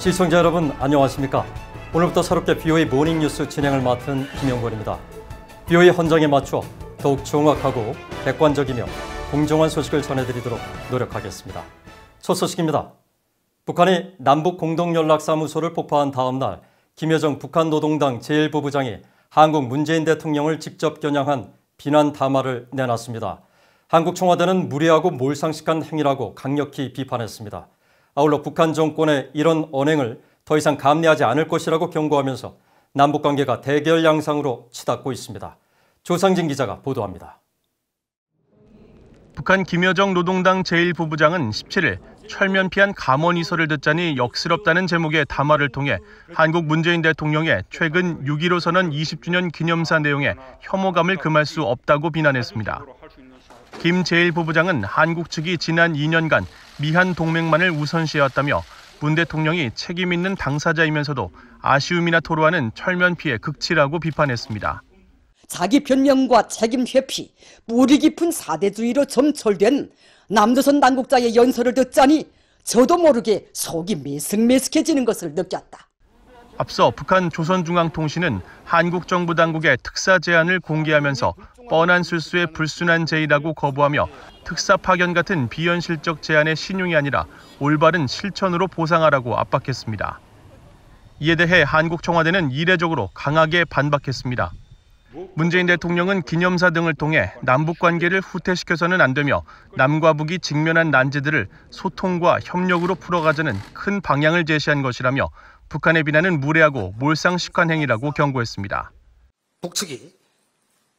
시청자 여러분 안녕하십니까? 오늘부터 새롭게 BOA 모닝뉴스 진행을 맡은 김영권입니다. BOA 헌정에 맞추어 더욱 정확하고 객관적이며 공정한 소식을 전해드리도록 노력하겠습니다. 첫 소식입니다. 북한이 남북 공동연락사무소를 폭파한 다음 날 김여정 북한 노동당 제1부부장이 한국 문재인 대통령을 직접 겨냥한 비난 담화를 내놨습니다. 한국 청와대는 무례하고 몰상식한 행위라고 강력히 비판했습니다. 아울러 북한 정권의 이런 언행을 더 이상 감내하지 않을 것이라고 경고하면서 남북관계가 대결 양상으로 치닫고 있습니다. 조상진 기자가 보도합니다. 북한 김여정 노동당 제1부부장은 17일 철면피한 감언이설을 듣자니 역스럽다는 제목의 담화를 통해 한국 문재인 대통령의 최근 6.15 선언 20주년 기념사 내용에 혐오감을 금할 수 없다고 비난했습니다. 김재일 부부장은 한국 측이 지난 2년간 미한 동맹만을 우선시해왔다며 문 대통령이 책임 있는 당사자이면서도 아쉬움이나 토로하는 철면 피해 극치라고 비판했습니다. 자기 변명과 책임 회피, 무리 깊은 사대주의로 점철된 남조선 당국자의 연설을 듣자니 저도 모르게 속이 메슥메슥해지는 것을 느꼈다. 앞서 북한 조선중앙통신은 한국 정부 당국의 특사 제안을 공개하면서 뻔한 실수의 불순한 제의라고 거부하며 특사 파견 같은 비현실적 제안의 신용이 아니라 올바른 실천으로 보상하라고 압박했습니다. 이에 대해 한국 청와대는 이례적으로 강하게 반박했습니다. 문재인 대통령은 기념사 등을 통해 남북 관계를 후퇴시켜서는 안 되며 남과 북이 직면한 난제들을 소통과 협력으로 풀어가자는 큰 방향을 제시한 것이라며 북한의 비난은 무례하고 몰상식한 행위라고 경고했습니다. 북측이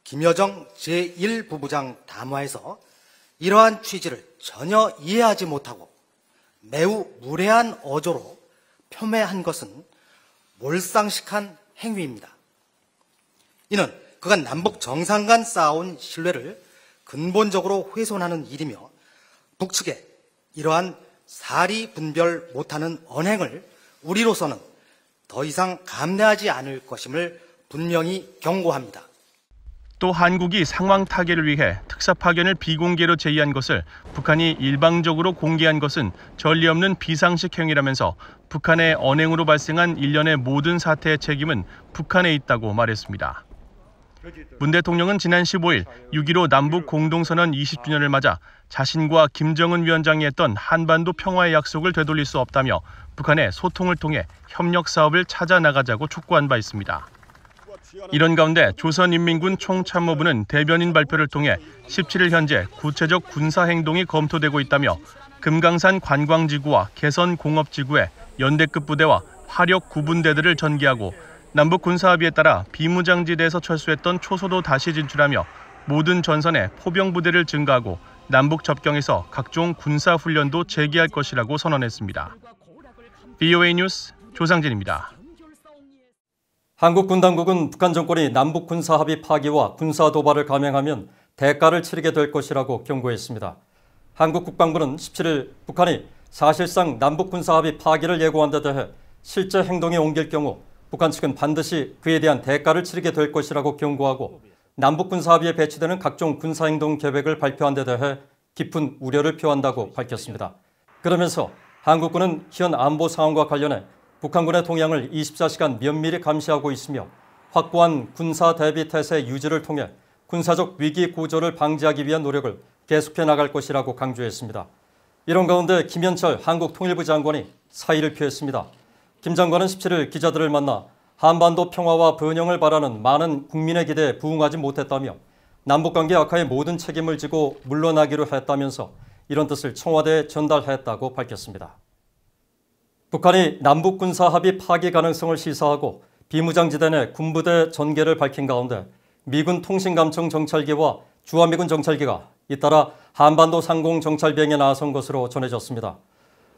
김여정 제1부부장 담화에서 이러한 취지를 전혀 이해하지 못하고 매우 무례한 어조로 폄훼한 것은 몰상식한 행위입니다. 이는 그간 남북 정상 간 쌓아온 신뢰를 근본적으로 훼손하는 일이며 북측에 이러한 사리 분별 못하는 언행을 우리로서는 더 이상 감내하지 않을 것임을 분명히 경고합니다. 또 한국이 상황 타개를 위해 특사 파견을 비공개로 제의한 것을 북한이 일방적으로 공개한 것은 전례 없는 비상식 행위라면서 북한의 언행으로 발생한 일련의 모든 사태의 책임은 북한에 있다고 말했습니다. 문 대통령은 지난 15일 6.15 남북 공동선언 20주년을 맞아 자신과 김정은 위원장이 했던 한반도 평화의 약속을 되돌릴 수 없다며 북한의 소통을 통해 협력 사업을 찾아 나가자고 촉구한 바 있습니다. 이런 가운데 조선인민군 총참모부는 대변인 발표를 통해 17일 현재 구체적 군사 행동이 검토되고 있다며 금강산 관광지구와 개선 공업지구에 연대급 부대와 화력 구분대들을 전개하고 남북 군사합의에 따라 비무장지대에서 철수했던 초소도 다시 진출하며 모든 전선에 포병 부대를 증가하고 남북 접경에서 각종 군사 훈련도 재개할 것이라고 선언했습니다. BOA 뉴스 조상진입니다. 한국 군 당국은 북한 정권이 남북 군사 합의 파기와 군사 도발을 감행하면 대가를 치르게 될 것이라고 경고했습니다. 한국 국방부는 17일 북한이 사실상 남북 군사 합의 파기를 예고한 데 대해 실제 행동에 옮길 경우 북한 측은 반드시 그에 대한 대가를 치르게 될 것이라고 경고하고 남북군사합의에 배치되는 각종 군사행동 계획을 발표한 데 대해 깊은 우려를 표한다고 밝혔습니다. 그러면서 한국군은 현 안보 상황과 관련해 북한군의 동향을 24시간 면밀히 감시하고 있으며 확고한 군사 대비 태세 유지를 통해 군사적 위기 고조를 방지하기 위한 노력을 계속해 나갈 것이라고 강조했습니다. 이런 가운데 김현철 한국통일부 장관이 사의를 표했습니다. 김 장관은 17일 기자들을 만나 한반도 평화와 번영을 바라는 많은 국민의 기대에 부응하지 못했다며 남북관계 악화의 모든 책임을 지고 물러나기로 했다면서 이런 뜻을 청와대에 전달했다고 밝혔습니다. 북한이 남북 군사 합의 파기 가능성을 시사하고 비무장지대 내 군부대 전개를 밝힌 가운데 미군 통신감청 정찰기와 주한미군 정찰기가 잇따라 한반도 상공 정찰 비행에 나선 것으로 전해졌습니다.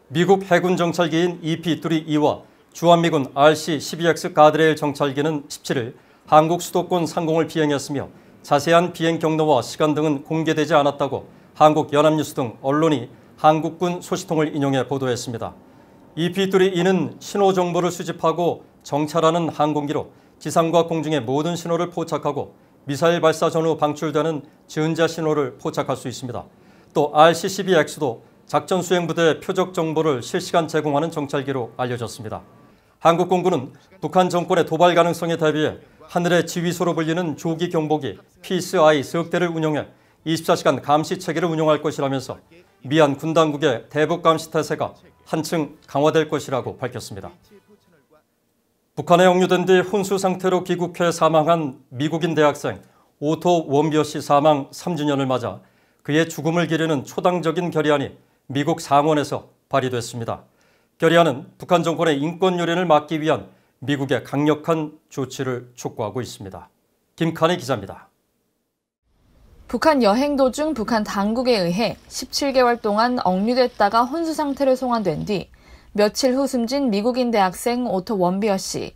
미국 해군 정찰기인 EP-32와 주한미군 RC-12X 가드레일 정찰기는 17일 한국 수도권 상공을 비행했으며 자세한 비행 경로와 시간 등은 공개되지 않았다고 한국연합뉴스 등 언론이 한국군 소식통을 인용해 보도했습니다. EP-2는 신호 정보를 수집하고 정찰하는 항공기로 지상과 공중의 모든 신호를 포착하고 미사일 발사 전후 방출되는 지은자 신호를 포착할 수 있습니다. 또 RC-12X도 작전 수행 부대 표적 정보를 실시간 제공하는 정찰기로 알려졌습니다. 한국 공군은 북한 정권의 도발 가능성에 대비해 하늘의 지휘소로 불리는 조기 경보기 PSI 석대를 운영해 24시간 감시 체계를 운영할 것이라면서 미한 군 당국의 대북 감시 태세가 한층 강화될 것이라고 밝혔습니다. 북한에 억류된 뒤 혼수 상태로 귀국해 사망한 미국인 대학생 오토 원비어 씨 사망 3주년을 맞아 그의 죽음을 기리는 초당적인 결의안이 미국 상원에서 발의됐습니다. 결의안은 북한 정권의 인권 요린을 막기 위한 미국의 강력한 조치를 촉구하고 있습니다. 김칸의 기자입니다. 북한 여행 도중 북한 당국에 의해 17개월 동안 억류됐다가 혼수 상태로 송환된 뒤 며칠 후 숨진 미국인 대학생 오토 원비어 씨.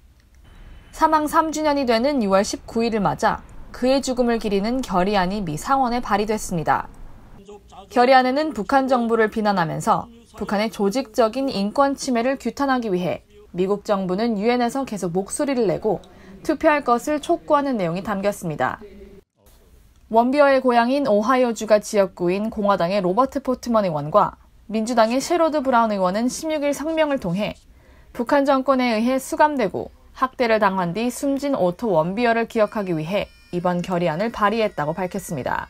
사망 3주년이 되는 6월 19일을 맞아 그의 죽음을 기리는 결의안이 미 상원에 발의됐습니다. 결의안에는 북한 정부를 비난하면서 북한의 조직적인 인권 침해를 규탄하기 위해 미국 정부는 유엔에서 계속 목소리를 내고 투표할 것을 촉구하는 내용이 담겼습니다. 원비어의 고향인 오하이오주가 지역구인 공화당의 로버트 포트먼 의원과 민주당의 셰로드 브라운 의원은 16일 성명을 통해 북한 정권에 의해 수감되고 학대를 당한 뒤 숨진 오토 원비어를 기억하기 위해 이번 결의안을 발의했다고 밝혔습니다.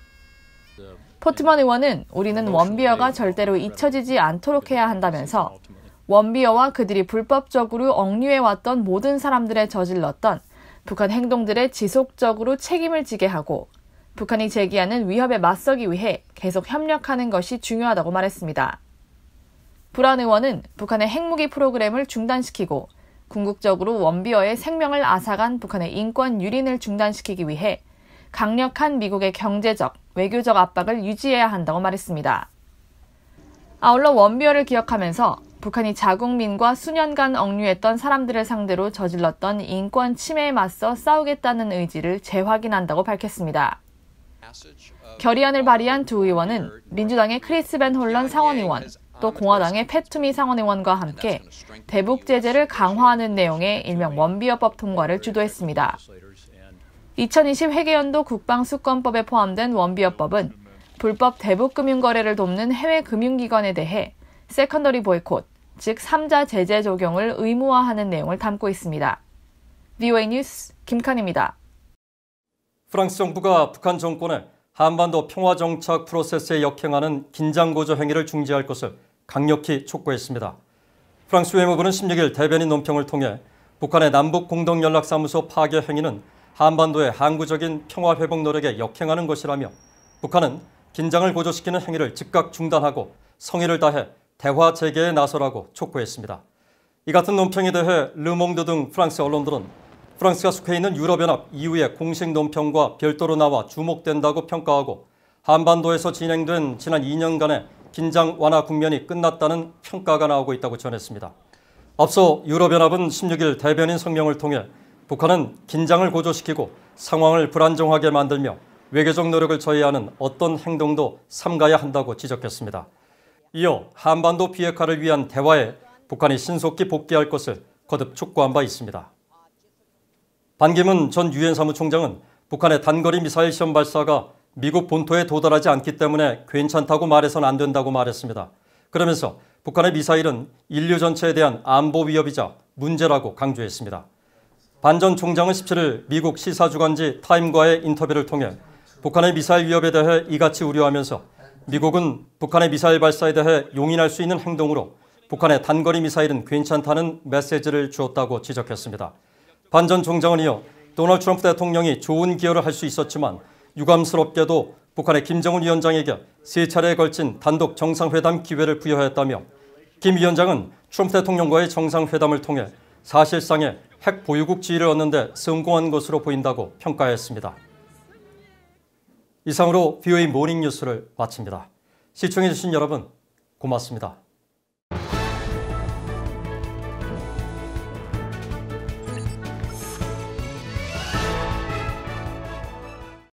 포트만 의원은 우리는 아, 원비어가 네. 절대로 잊혀지지 않도록 해야 한다면서 네, 네. 원비어와 그들이 불법적으로 억류해왔던 모든 사람들의 저질렀던 북한 행동들의 지속적으로 책임을 지게 하고 북한이 제기하는 위협에 맞서기 위해 계속 협력하는 것이 중요하다고 말했습니다. 불안 의원은 북한의 핵무기 프로그램을 중단시키고 궁극적으로 원비어의 생명을 앗아간 북한의 인권 유린을 중단시키기 위해 강력한 미국의 경제적, 외교적 압박을 유지해야 한다고 말했습니다. 아울러 원비어를 기억하면서 북한이 자국민과 수년간 억류했던 사람들을 상대로 저질렀던 인권 침해에 맞서 싸우겠다는 의지를 재확인한다고 밝혔습니다. 결의안을 발의한 두 의원은 민주당의 크리스 벤 홀런 상원의원, 또 공화당의 페투미 상원의원과 함께 대북 제재를 강화하는 내용의 일명 원비어법 통과를 주도했습니다. 2020 회계연도 국방수권법에 포함된 원비어법은 불법 대북금융거래를 돕는 해외 금융기관에 대해 세컨더리 보이콧, 즉 3자 제재 적용을 의무화하는 내용을 담고 있습니다. VOA 뉴스 김칸입니다. 프랑스 정부가 북한 정권에 한반도 평화 정착 프로세스에 역행하는 긴장 고조 행위를 중지할 것을 강력히 촉구했습니다. 프랑스 외무부는 16일 대변인 논평을 통해 북한의 남북 공동연락사무소 파괴 행위는 한반도의 항구적인 평화 회복 노력에 역행하는 것이라며 북한은 긴장을 고조시키는 행위를 즉각 중단하고 성의를 다해 대화 재개에 나서라고 촉구했습니다. 이 같은 논평에 대해 르몽드 등 프랑스 언론들은 프랑스가 속해 있는 유럽연합 EU의 공식 논평과 별도로 나와 주목된다고 평가하고 한반도에서 진행된 지난 2년간의 긴장 완화 국면이 끝났다는 평가가 나오고 있다고 전했습니다. 앞서 유럽연합은 16일 대변인 성명을 통해 북한은 긴장을 고조시키고 상황을 불안정하게 만들며 외교적 노력을 저해하는 어떤 행동도 삼가야 한다고 지적했습니다. 이어 한반도 비핵화를 위한 대화에 북한이 신속히 복귀할 것을 거듭 촉구한 바 있습니다. 반기문 전 유엔 사무총장은 북한의 단거리 미사일 시험 발사가 미국 본토에 도달하지 않기 때문에 괜찮다고 말해선 안 된다고 말했습니다. 그러면서 북한의 미사일은 인류 전체에 대한 안보 위협이자 문제라고 강조했습니다. 반전 총장은 17일 미국 시사주간지 타임과의 인터뷰를 통해 북한의 미사일 위협에 대해 이같이 우려하면서 미국은 북한의 미사일 발사에 대해 용인할 수 있는 행동으로 북한의 단거리 미사일은 괜찮다는 메시지를 주었다고 지적했습니다. 반전 총장은 이어 도널드 트럼프 대통령이 좋은 기여를 할 수 있었지만 유감스럽게도 북한의 김정은 위원장에게 세 차례에 걸친 단독 정상회담 기회를 부여하였다며 김 위원장은 트럼프 대통령과의 정상회담을 통해 사실상의 핵 보유국 지위를 얻는데 성공한 것으로 보인다고 평가했습니다. 이상으로 BOA 모닝뉴스를 마칩니다. 시청해주신 여러분 고맙습니다.